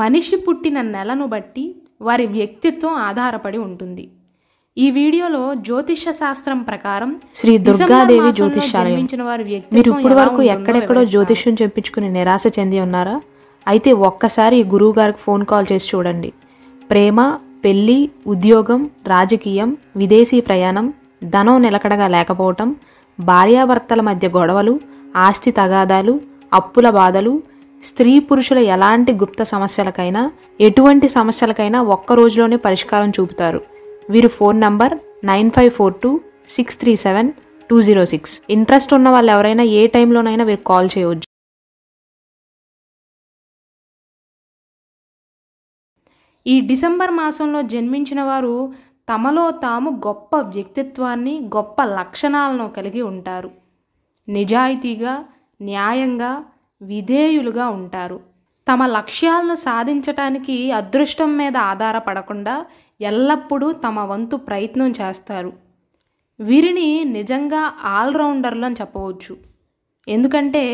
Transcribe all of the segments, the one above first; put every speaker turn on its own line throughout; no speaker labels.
మనిషి పుట్టిన నెలను బట్టి వారి వ్యక్తిత్వం ఆధారపడి ఉంటుంది ఈ వీడియోలో జ్యోతిష శాస్త్రం ప్రకారం శ్రీ దుర్గాదేవి జ్యోతిష్యాలయం మీరు ఇప్పటి వరకు ఎక్కడెక్కడో జ్యోతిష్యం చెప్పించుకుని నిరాశ చెంది ఉన్నారా అయితే ఒక్కసారి గురువు గారికి ఫోన్ కాల్ చేసి చూడండి ప్రేమ పెళ్ళి ఉద్యోగం రాజకీయం విదేశీ ప్రయాణం ధనం నిలకడగా లేకపోవటం భార్యాభర్తల మధ్య గొడవలు ఆస్తి తగాదాలు అప్పుల బాధలు స్త్రీ పురుషుల ఎలాంటి గుప్త సమస్యలకైనా ఎటువంటి సమస్యలకైనా ఒక్క రోజులోనే పరిష్కారం చూపుతారు వీరు phone number nine five four two six three seven two zero six interest ఉన్న వాళ్ళు ఎవరైనా ఏ టైంలోనైనా వీరు కాల్ చేయవచ్చు ఈ డిసెంబర్ మాసంలో జన్మించిన వారు తమలో తాము గొప్ప వ్యక్తిత్వాన్ని గొప్ప లక్షణాలను కలిగి ఉంటారు నిజాయితీగా న్యాయంగా విధేయులుగా ఉంటారు తమ లక్ష్యాలను సాధించటానికి అదృష్టం మీద ఆధారపడకుండా ఎల్లప్పుడూ తమ వంతు ప్రయత్నం చేస్తారు వీరిని నిజంగా ఆల్రౌండర్లు అని చెప్పవచ్చు ఎందుకంటే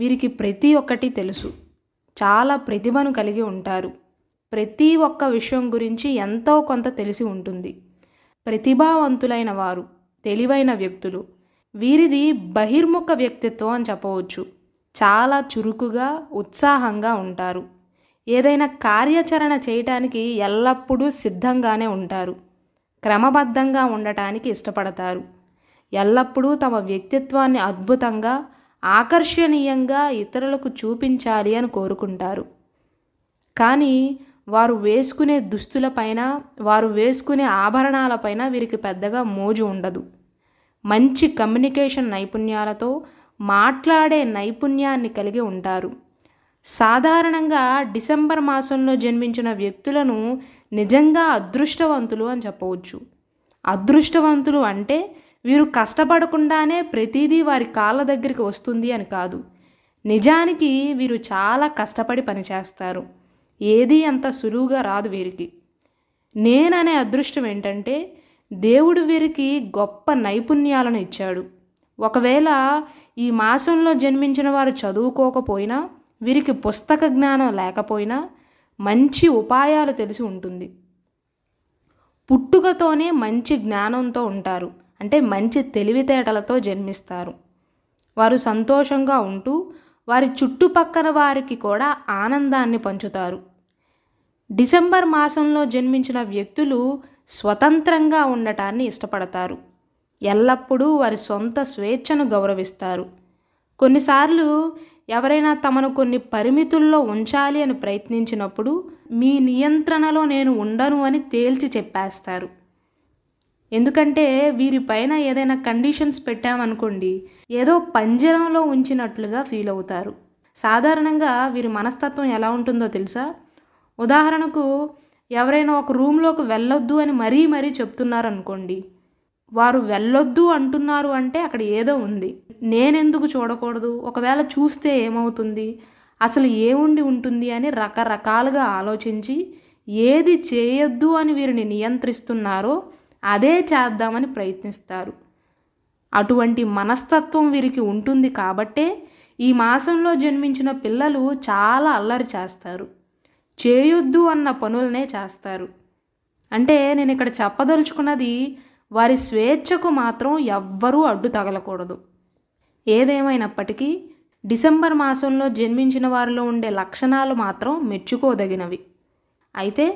వీరికి ప్రతి ఒక్కటి తెలుసు చాలా ప్రతిభను కలిగి ఉంటారు ప్రతి ఒక్క విషయం గురించి ఎంతో కొంత తెలిసి ఉంటుంది ప్రతిభావంతులైన వారు తెలివైన వ్యక్తులు వీరిది బహిర్ముఖ వ్యక్తిత్వం అని చెప్పవచ్చు చాలా చురుకుగా ఉత్సాహంగా ఉంటారు ఏదైనా కార్యాచరణ చేయటానికి ఎల్లప్పుడూ సిద్ధంగానే ఉంటారు క్రమబద్ధంగా ఉండటానికి ఇష్టపడతారు ఎల్లప్పుడూ తమ వ్యక్తిత్వాన్ని అద్భుతంగా ఆకర్షణీయంగా ఇతరులకు చూపించాలి అని కోరుకుంటారు కానీ వారు వేసుకునే దుస్తులపైన వారు వేసుకునే ఆభరణాలపైన వీరికి పెద్దగా మోజు ఉండదు మంచి కమ్యూనికేషన్ నైపుణ్యాలతో మాట్లాడే నైపుణ్యాన్ని కలిగి ఉంటారు సాధారణంగా డిసెంబర్ మాసంలో జన్మించిన వ్యక్తులను నిజంగా అదృష్టవంతులు అని చెప్పవచ్చు అదృష్టవంతులు అంటే వీరు కష్టపడకుండానే ప్రతిదీ వారి కాళ్ళ దగ్గరికి వస్తుంది అని కాదు నిజానికి వీరు చాలా కష్టపడి పనిచేస్తారు ఏదీ అంత సులువుగా రాదు వీరికి నేననే అదృష్టం ఏంటంటే దేవుడు వీరికి గొప్ప నైపుణ్యాలను ఇచ్చాడు ఒకవేళ ఈ మాసంలో జన్మించిన వారు చదువుకోకపోయినా వీరికి పుస్తక జ్ఞానం లేకపోయినా మంచి ఉపాయాలు తెలిసి ఉంటుంది పుట్టుకతోనే మంచి జ్ఞానంతో ఉంటారు అంటే మంచి తెలివితేటలతో జన్మిస్తారు వారు సంతోషంగా ఉంటూ వారి చుట్టుపక్కల వారికి కూడా ఆనందాన్ని పంచుతారు డిసెంబర్ మాసంలో జన్మించిన వ్యక్తులు స్వతంత్రంగా ఉండటాన్ని ఇష్టపడతారు ఎల్లప్పుడూ వారి సొంత స్వేచ్ఛను గౌరవిస్తారు కొన్నిసార్లు ఎవరైనా తమను కొన్ని పరిమితుల్లో ఉంచాలి అని ప్రయత్నించినప్పుడు మీ నియంత్రణలో నేను ఉండను అని తేల్చి చెప్పేస్తారు ఎందుకంటే వీరిపైన ఏదైనా కండిషన్స్ పెట్టామనుకోండి ఏదో పంజరంలో ఉంచినట్లుగా ఫీల్ అవుతారు సాధారణంగా వీరి మనస్తత్వం ఎలా ఉంటుందో తెలుసా ఉదాహరణకు ఎవరైనా ఒక రూమ్లోకి వెళ్ళొద్దు అని మరీ మరీ చెప్తున్నారనుకోండి వారు వెళ్ళొద్దు అంటున్నారు అంటే అక్కడ ఏదో ఉంది నేనెందుకు చూడకూడదు ఒకవేళ చూస్తే ఏమవుతుంది అసలు ఏముండి ఉంటుంది అని రకరకాలుగా ఆలోచించి ఏది చేయొద్దు అని వీరిని నియంత్రిస్తున్నారో అదే చేద్దామని ప్రయత్నిస్తారు అటువంటి మనస్తత్వం వీరికి ఉంటుంది కాబట్టే ఈ మాసంలో జన్మించిన పిల్లలు చాలా అల్లరి చేస్తారు చేయొద్దు అన్న పనులనే చేస్తారు అంటే నేను ఇక్కడ చెప్పదలుచుకున్నది వారి స్వేచ్ఛకు మాత్రం ఎవ్వరూ అడ్డు తగలకూడదు ఏదేమైనప్పటికీ డిసెంబర్ మాసంలో జన్మించిన వారిలో ఉండే లక్షణాలు మాత్రం మెచ్చుకోదగినవి అయితే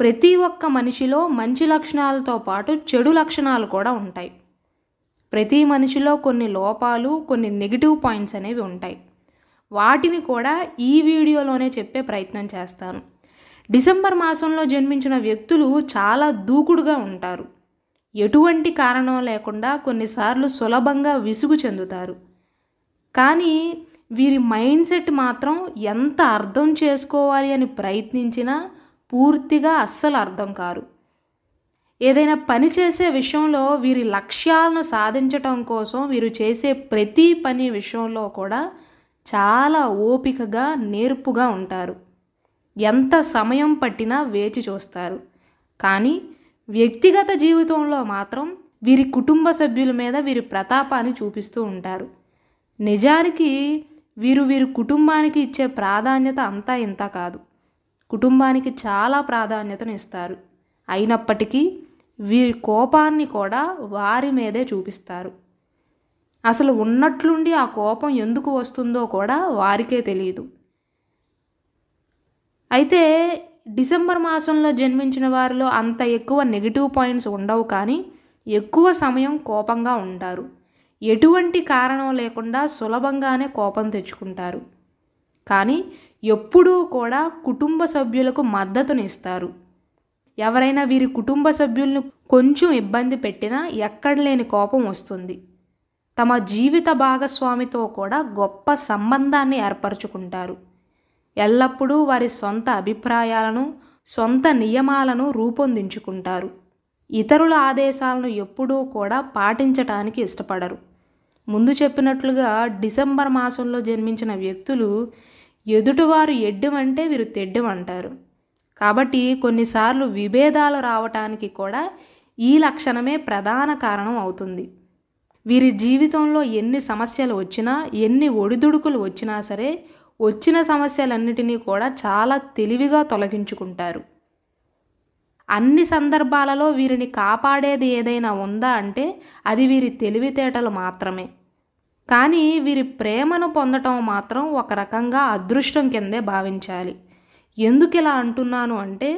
ప్రతి ఒక్క మనిషిలో మంచి లక్షణాలతో పాటు చెడు లక్షణాలు కూడా ఉంటాయి ప్రతి మనిషిలో కొన్ని లోపాలు కొన్ని నెగిటివ్ పాయింట్స్ అనేవి ఉంటాయి వాటిని కూడా ఈ వీడియోలోనే చెప్పే ప్రయత్నం చేస్తాను డిసెంబర్ మాసంలో జన్మించిన వ్యక్తులు చాలా దూకుడుగా ఉంటారు ఎటువంటి కారణం లేకుండా కొన్నిసార్లు సులభంగా విసుగు చెందుతారు కానీ వీరి మైండ్ సెట్ మాత్రం ఎంత అర్థం చేసుకోవాలి అని ప్రయత్నించినా పూర్తిగా అస్సలు అర్థం కారు ఏదైనా పని చేసే విషయంలో వీరి లక్ష్యాలను సాధించటం కోసం వీరు చేసే ప్రతి పని విషయంలో కూడా చాలా ఓపికగా నేర్పుగా ఉంటారు ఎంత సమయం పట్టినా వేచి చూస్తారు కానీ వ్యక్తిగత జీవితంలో మాత్రం వీరి కుటుంబ సభ్యుల మీద వీరి ప్రతాపాన్ని చూపిస్తూ ఉంటారు నిజానికి వీరు వీరి కుటుంబానికి ఇచ్చే ప్రాధాన్యత అంతా ఇంత కాదు కుటుంబానికి చాలా ప్రాధాన్యతను ఇస్తారు అయినప్పటికీ వీరి కోపాన్ని కూడా వారి మీదే చూపిస్తారు అసలు ఉన్నట్లుండి ఆ కోపం ఎందుకు వస్తుందో కూడా వారికే తెలియదు అయితే డిసెంబర్ మాసంలో జన్మించిన వారిలో అంత ఎక్కువ నెగిటివ్ పాయింట్స్ ఉండవు కానీ ఎక్కువ సమయం కోపంగా ఉంటారు ఎటువంటి కారణం లేకుండా సులభంగానే కోపం తెచ్చుకుంటారు కానీ ఎప్పుడూ కూడా కుటుంబ సభ్యులకు మద్దతునిస్తారు ఎవరైనా వీరి కుటుంబ సభ్యులను కొంచెం ఇబ్బంది పెట్టినా ఎక్కడ లేని కోపం వస్తుంది తమ జీవిత భాగస్వామితో కూడా గొప్ప సంబంధాన్ని ఏర్పరచుకుంటారు ఎల్లప్పుడూ వారి సొంత అభిప్రాయాలను సొంత నియమాలను రూపొందించుకుంటారు ఇతరుల ఆదేశాలను ఎప్పుడూ కూడా పాటించటానికి ఇష్టపడరు ముందు చెప్పినట్లుగా డిసెంబర్ మాసంలో జన్మించిన వ్యక్తులు ఎదుటివారు ఎడ్డమంటే వీరు తెడ్డమంటారు కాబట్టి కొన్నిసార్లు విభేదాలు రావటానికి కూడా ఈ లక్షణమే ప్రధాన కారణం అవుతుంది వీరి జీవితంలో ఎన్ని సమస్యలు వచ్చినా ఎన్ని ఒడిదుడుకులు వచ్చినా సరే వచ్చిన సమస్యలన్నిటినీ కూడా చాలా తెలివిగా తొలగించుకుంటారు అన్ని సందర్భాలలో వీరిని కాపాడేది ఏదైనా ఉందా అంటే అది వీరి తెలివితేటలు మాత్రమే కానీ వీరి ప్రేమను పొందటం మాత్రం ఒక రకంగా అదృష్టం కిందే భావించాలి ఎందుకు ఇలా అంటున్నాను అంటే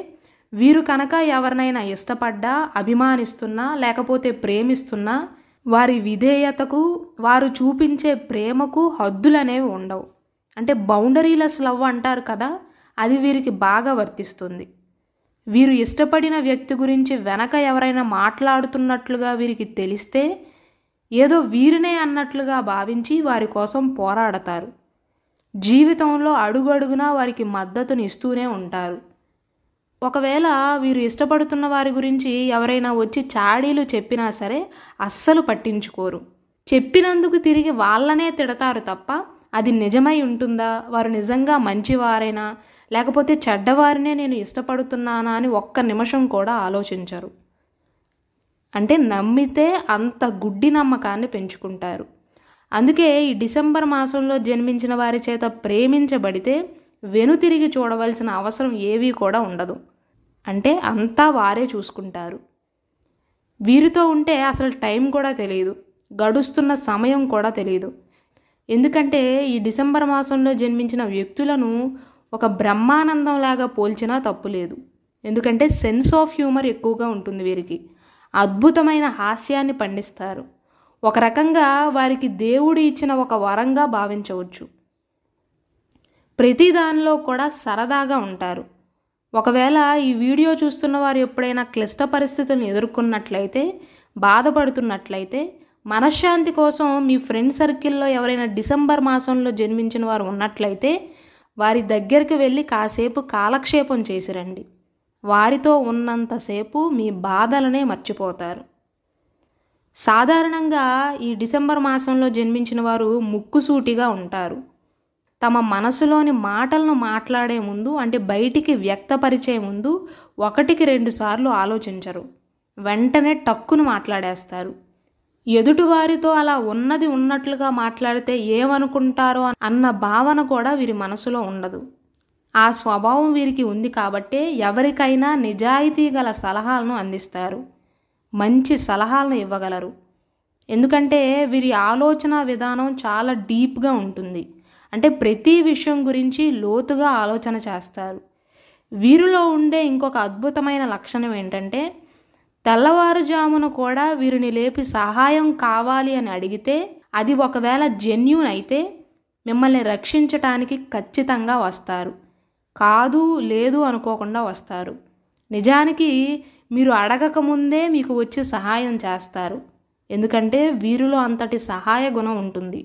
వీరు కనుక ఎవరినైనా ఇష్టపడ్డా అభిమానిస్తున్నా లేకపోతే ప్రేమిస్తున్నా వారి విధేయతకు వారు చూపించే ప్రేమకు హద్దులనేవి ఉండవు అంటే బౌండరీలెస్ లవ్ అంటారు కదా అది వీరికి బాగా వర్తిస్తుంది వీరు ఇష్టపడిన వ్యక్తి గురించి వెనక ఎవరైనా మాట్లాడుతున్నట్లుగా వీరికి తెలిస్తే ఏదో వీరినే అన్నట్లుగా భావించి వారి కోసం పోరాడతారు జీవితంలో అడుగడుగునా వారికి మద్దతుని ఇస్తూనే ఉంటారు ఒకవేళ వీరు ఇష్టపడుతున్న వారి గురించి ఎవరైనా వచ్చి చాడీలు చెప్పినా సరే అస్సలు పట్టించుకోరు చెప్పినందుకు తిరిగి వాళ్ళనే తిడతారు తప్ప అది నిజమై ఉంటుందా వారు నిజంగా మంచివారైనా లేకపోతే చెడ్డవారినే నేను ఇష్టపడుతున్నానా అని ఒక్క నిమిషం కూడా ఆలోచించరు అంటే నమ్మితే అంత గుడ్డి నమ్మకాన్ని పెంచుకుంటారు అందుకే ఈ డిసెంబర్ మాసంలో జన్మించిన వారి చేత ప్రేమించబడితే వెనుతిరిగి చూడవలసిన అవసరం ఏవీ కూడా ఉండదు అంటే అంతా వారే చూసుకుంటారు వీరితో ఉంటే అసలు టైం కూడా తెలియదు గడుస్తున్న సమయం కూడా తెలియదు ఎందుకంటే ఈ డిసెంబర్ మాసంలో జన్మించిన వ్యక్తులను ఒక బ్రహ్మానందంలాగా పోల్చినా తప్పులేదు ఎందుకంటే సెన్స్ ఆఫ్ హ్యూమర్ ఎక్కువగా ఉంటుంది వీరికి అద్భుతమైన హాస్యాన్ని పండిస్తారు ఒక రకంగా వారికి దేవుడు ఇచ్చిన ఒక వరంగా భావించవచ్చు ప్రతి దానిలో కూడా సరదాగా ఉంటారు ఒకవేళ ఈ వీడియో చూస్తున్న వారు ఎప్పుడైనా క్లిష్ట పరిస్థితులను ఎదుర్కొన్నట్లయితే బాధపడుతున్నట్లయితే మనశ్శాంతి కోసం మీ ఫ్రెండ్ సర్కిల్లో ఎవరైనా డిసెంబర్ మాసంలో జన్మించిన వారు ఉన్నట్లయితే వారి దగ్గరికి వెళ్ళి కాసేపు కాలక్షేపం చేసిరండి వారితో ఉన్నంతసేపు మీ బాధలనే మర్చిపోతారు సాధారణంగా ఈ డిసెంబర్ మాసంలో జన్మించిన వారు ముక్కుసూటిగా ఉంటారు తమ మనసులోని మాటలను మాట్లాడే ముందు అంటే బయటికి వ్యక్తపరిచే ముందు ఒకటికి రెండు సార్లు ఆలోచించరు వెంటనే టక్కును మాట్లాడేస్తారు ఎదుటివారితో అలా ఉన్నది ఉన్నట్లుగా మాట్లాడితే ఏమనుకుంటారో అన్న భావన కూడా వీరి మనసులో ఉండదు ఆ స్వభావం వీరికి ఉంది కాబట్టే ఎవరికైనా నిజాయితీ గల సలహాలను అందిస్తారు మంచి సలహాలను ఇవ్వగలరు ఎందుకంటే వీరి ఆలోచన విధానం చాలా డీప్గా ఉంటుంది అంటే ప్రతి విషయం గురించి లోతుగా ఆలోచన చేస్తారు వీరిలో ఉండే ఇంకొక అద్భుతమైన లక్షణం ఏంటంటే తెల్లవారుజామున కూడా వీరిని లేపి సహాయం కావాలి అని అడిగితే అది ఒకవేళ జెన్యున్ అయితే మిమ్మల్ని రక్షించటానికి ఖచ్చితంగా వస్తారు కాదు లేదు అనుకోకుండా వస్తారు నిజానికి మీరు అడగకముందే మీకు వచ్చి సహాయం చేస్తారు ఎందుకంటే వీరిలో అంతటి సహాయ గుణం ఉంటుంది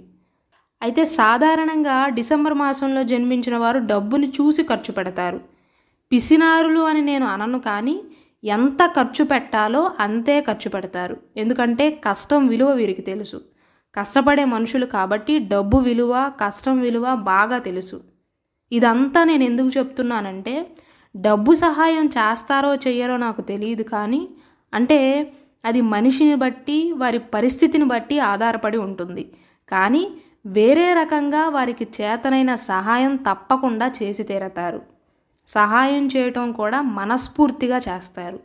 అయితే సాధారణంగా డిసెంబర్ మాసంలో జన్మించిన వారు డబ్బుని చూసి ఖర్చు పెడతారు పిసినారులు అని నేను అనను కానీ ఎంత ఖర్చు పెట్టాలో అంతే ఖర్చు పెడతారు ఎందుకంటే కష్టం విలువ వీరికి తెలుసు కష్టపడే మనుషులు కాబట్టి డబ్బు విలువ కష్టం విలువ బాగా తెలుసు ఇదంతా నేను ఎందుకు చెప్తున్నానంటే డబ్బు సహాయం చేస్తారో చెయ్యరో నాకు తెలియదు కానీ అంటే అది మనిషిని బట్టి వారి పరిస్థితిని బట్టి ఆధారపడి ఉంటుంది కానీ వేరే రకంగా వారికి చేతనైన సహాయం తప్పకుండా చేసి తీరతారు సహాయం చేయటం కూడా మనస్ఫూర్తిగా చేస్తారు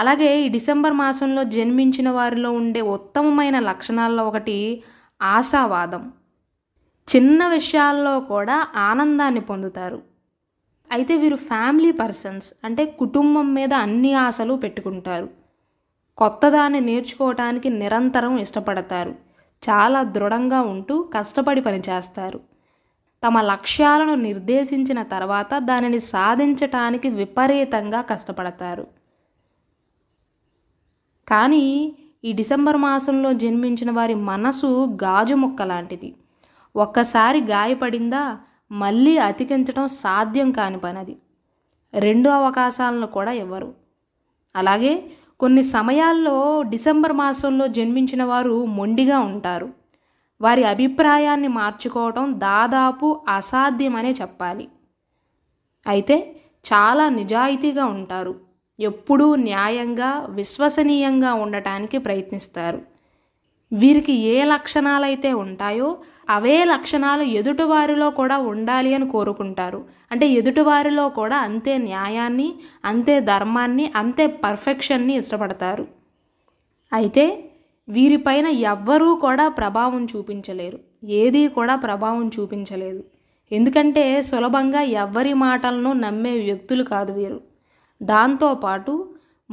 అలాగే ఈ డిసెంబర్ మాసంలో జన్మించిన వారిలో ఉండే ఉత్తమమైన లక్షణాల్లో ఒకటి ఆశావాదం చిన్న విషయాల్లో కూడా ఆనందాన్ని పొందుతారు అయితే వీరు ఫ్యామిలీ పర్సన్స్ అంటే కుటుంబం మీద అన్ని ఆశలు పెట్టుకుంటారు కొత్తదాన్ని నేర్చుకోవటానికి నిరంతరం ఇష్టపడతారు చాలా దృఢంగా ఉంటూ కష్టపడి పనిచేస్తారు తమ లక్ష్యాలను నిర్దేశించిన తర్వాత దానిని సాధించటానికి విపరీతంగా కష్టపడతారు కానీ ఈ డిసెంబర్ మాసంలో జన్మించిన వారి మనసు గాజు మొక్క లాంటిది ఒక్కసారి గాయపడిందా మళ్ళీ అతికించడం సాధ్యం కాని పనది రెండు అవకాశాలను కూడా ఇవ్వరు అలాగే కొన్ని సమయాల్లో డిసెంబర్ మాసంలో జన్మించిన వారు మొండిగా ఉంటారు వారి అభిప్రాయాన్ని మార్చుకోవటం దాదాపు అసాధ్యమనే చెప్పాలి అయితే చాలా నిజాయితీగా ఉంటారు ఎప్పుడూ న్యాయంగా విశ్వసనీయంగా ఉండటానికి ప్రయత్నిస్తారు వీరికి ఏ లక్షణాలైతే ఉంటాయో అవే లక్షణాలు ఎదుటివారిలో కూడా ఉండాలి అని కోరుకుంటారు అంటే ఎదుటివారిలో కూడా అంతే న్యాయాన్ని అంతే ధర్మాన్ని అంతే పర్ఫెక్షన్ని ఇష్టపడతారు అయితే వీరిపైన ఎవ్వరూ కూడా ప్రభావం చూపించలేరు ఏదీ కూడా ప్రభావం చూపించలేదు ఎందుకంటే సులభంగా ఎవ్వరి మాటలను నమ్మే వ్యక్తులు కాదు వీరు దాంతోపాటు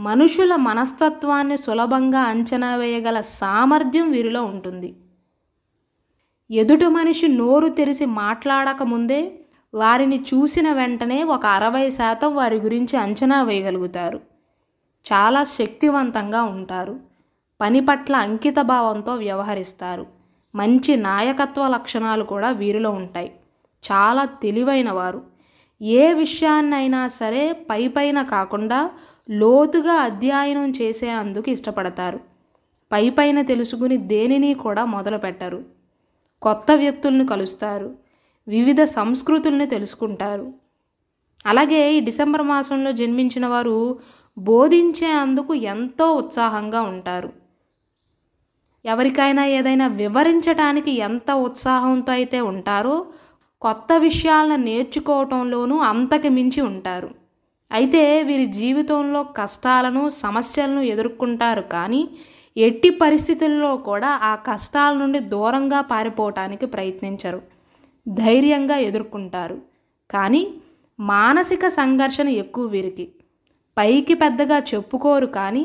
మనుషుల మనస్తత్వాన్ని సులభంగా అంచనా వేయగల సామర్థ్యం వీరిలో ఉంటుంది ఎదుటి మనిషి నోరు తెరిసి మాట్లాడకముందే వారిని చూసిన వెంటనే ఒక అరవై శాతం వారి గురించి అంచనా వేయగలుగుతారు చాలా శక్తివంతంగా ఉంటారు పని పట్ల అంకిత భావంతో వ్యవహరిస్తారు మంచి నాయకత్వ లక్షణాలు కూడా వీరిలో ఉంటాయి చాలా తెలివైన వారు ఏ విషయాన్నైనా సరే పైపైన కాకుండా లోతుగా అధ్యయనం చేసే అందుకు ఇష్టపడతారు పైపైన తెలుసుకుని దేనిని కూడా మొదలు పెట్టరు కొత్త వ్యక్తులను కలుస్తారు వివిధ సంస్కృతుల్ని తెలుసుకుంటారు అలాగే ఈ డిసెంబర్ మాసంలో జన్మించిన వారు బోధించే అందుకు ఎంతో ఉత్సాహంగా ఉంటారు ఎవరికైనా ఏదైనా వివరించడానికి ఎంత ఉత్సాహంతో అయితే ఉంటారో కొత్త విషయాలను నేర్చుకోవటంలోనూ అంతకు మించి ఉంటారు అయితే వీరి జీవితంలో కష్టాలను సమస్యలను ఎదుర్కొంటారు కానీ ఎట్టి పరిస్థితుల్లో కూడా ఆ కష్టాల నుండి దూరంగా పారిపోవటానికి ప్రయత్నించరు ధైర్యంగా ఎదుర్కొంటారు కానీ మానసిక సంఘర్షణ ఎక్కువ వీరికి పైకి పెద్దగా చెప్పుకోరు కానీ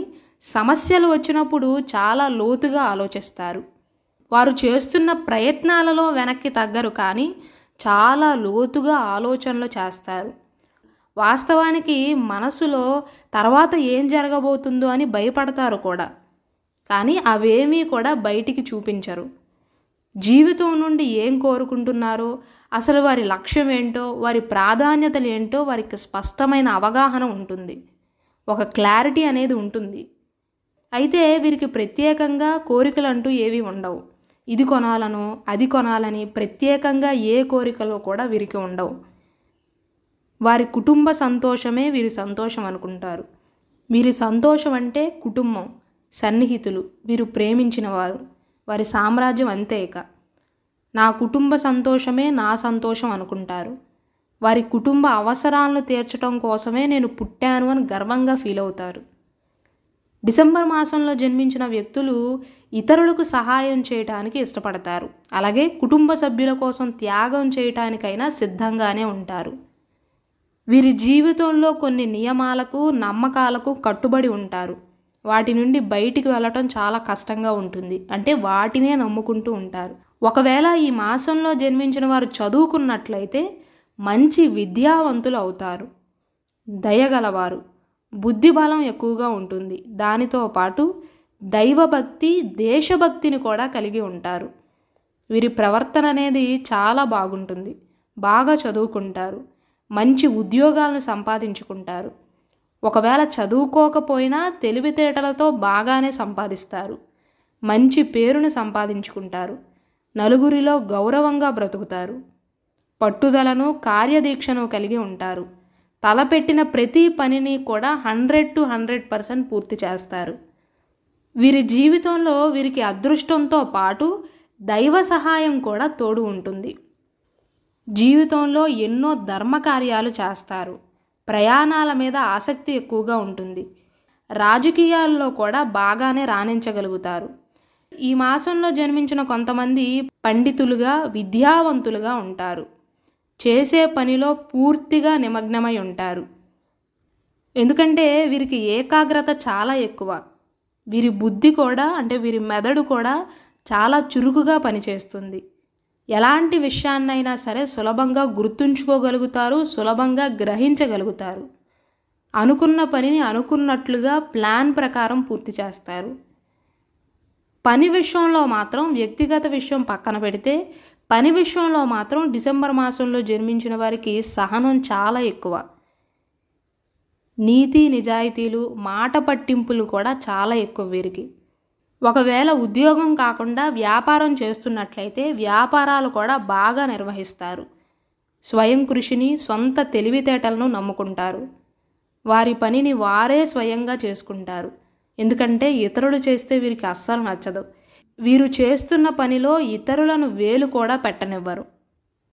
సమస్యలు వచ్చినప్పుడు చాలా లోతుగా ఆలోచిస్తారు వారు చేస్తున్న ప్రయత్నాలలో వెనక్కి తగ్గరు కానీ చాలా లోతుగా ఆలోచనలు చేస్తారు వాస్తవానికి మనసులో తర్వాత ఏం జరగబోతుందో అని భయపడతారు కూడా కానీ అవేమీ కూడా బయటికి చూపించరు జీవితం నుండి ఏం కోరుకుంటున్నారో అసలు వారి లక్ష్యం ఏంటో వారి ప్రాధాన్యతలు ఏంటో వారికి స్పష్టమైన అవగాహన ఉంటుంది ఒక క్లారిటీ అనేది ఉంటుంది అయితే వీరికి ప్రత్యేకంగా కోరికలు అంటూ ఏవి ఉండవు ఇది కొనాలను అది కొనాలని ప్రత్యేకంగా ఏ కోరికలు కూడా వీరికి ఉండవు వారి కుటుంబ సంతోషమే వీరి సంతోషం అనుకుంటారు వీరి సంతోషం అంటే కుటుంబం సన్నిహితులు వీరు ప్రేమించిన వారు వారి సామ్రాజ్యం అంతే ఇక నా కుటుంబ సంతోషమే నా సంతోషం అనుకుంటారు వారి కుటుంబ అవసరాలను తీర్చడం కోసమే నేను పుట్టాను అని గర్వంగా ఫీల్ అవుతారు డిసెంబర్ మాసంలో జన్మించిన వ్యక్తులు ఇతరులకు సహాయం చేయటానికి ఇష్టపడతారు అలాగే కుటుంబ సభ్యుల కోసం త్యాగం చేయటానికైనా సిద్ధంగానే ఉంటారు వీరి జీవితంలో కొన్ని నియమాలకు నమ్మకాలకు కట్టుబడి ఉంటారు వాటి నుండి బయటికి వెళ్ళటం చాలా కష్టంగా ఉంటుంది అంటే వాటినే నమ్ముకుంటూ ఉంటారు ఒకవేళ ఈ మాసంలో జన్మించిన వారు చదువుకున్నట్లయితే మంచి విద్యావంతులు అవుతారు దయగలవారు బుద్ధిబలం ఎక్కువగా ఉంటుంది దానితో పాటు దైవభక్తి దేశభక్తిని కూడా కలిగి ఉంటారు వీరి ప్రవర్తన అనేది చాలా బాగుంటుంది బాగా చదువుకుంటారు మంచి ఉద్యోగాలను సంపాదించుకుంటారు ఒకవేళ చదువుకోకపోయినా తెలివితేటలతో బాగానే సంపాదిస్తారు మంచి పేరును సంపాదించుకుంటారు నలుగురిలో గౌరవంగా బ్రతుకుతారు పట్టుదలను కార్యదీక్షను కలిగి ఉంటారు తలపెట్టిన ప్రతి పనిని కూడా హండ్రెడ్ టు హండ్రెడ్ పర్సెంట్ పూర్తి చేస్తారు వీరి జీవితంలో వీరికి అదృష్టంతో పాటు దైవ సహాయం కూడా తోడు ఉంటుంది జీవితంలో ఎన్నో ధర్మకార్యాలు చేస్తారు ప్రయాణాల మీద ఆసక్తి ఎక్కువగా ఉంటుంది రాజకీయాల్లో కూడా బాగానే రాణించగలుగుతారు ఈ మాసంలో జన్మించిన కొంతమంది పండితులుగా విద్యావంతులుగా ఉంటారు చేసే పనిలో పూర్తిగా నిమగ్నమై ఉంటారు ఎందుకంటే వీరికి ఏకాగ్రత చాలా ఎక్కువ వీరి బుద్ధి కూడా అంటే వీరి మెదడు కూడా చాలా చురుకుగా పనిచేస్తుంది ఎలాంటి విషయాన్నైనా సరే సులభంగా గుర్తుంచుకోగలుగుతారు సులభంగా గ్రహించగలుగుతారు అనుకున్న పనిని అనుకున్నట్లుగా ప్లాన్ ప్రకారం పూర్తి చేస్తారు పని విషయంలో మాత్రం వ్యక్తిగత విషయం పక్కన పెడితే పని విషయంలో మాత్రం డిసెంబర్ మాసంలో జన్మించిన వారికి సహనం చాలా ఎక్కువ నీతి నిజాయితీలు మాట పట్టింపులు కూడా చాలా ఎక్కువ వీరికి ఒకవేళ ఉద్యోగం కాకుండా వ్యాపారం చేస్తున్నట్లయితే వ్యాపారాలు కూడా బాగా నిర్వహిస్తారు స్వయం కృషిని సొంత తెలివితేటలను నమ్ముకుంటారు వారి పనిని వారే స్వయంగా చేసుకుంటారు ఎందుకంటే ఇతరులు చేస్తే వీరికి అస్సలు నచ్చదు వీరు చేస్తున్న పనిలో ఇతరులను వేలు కూడా పెట్టనివ్వరు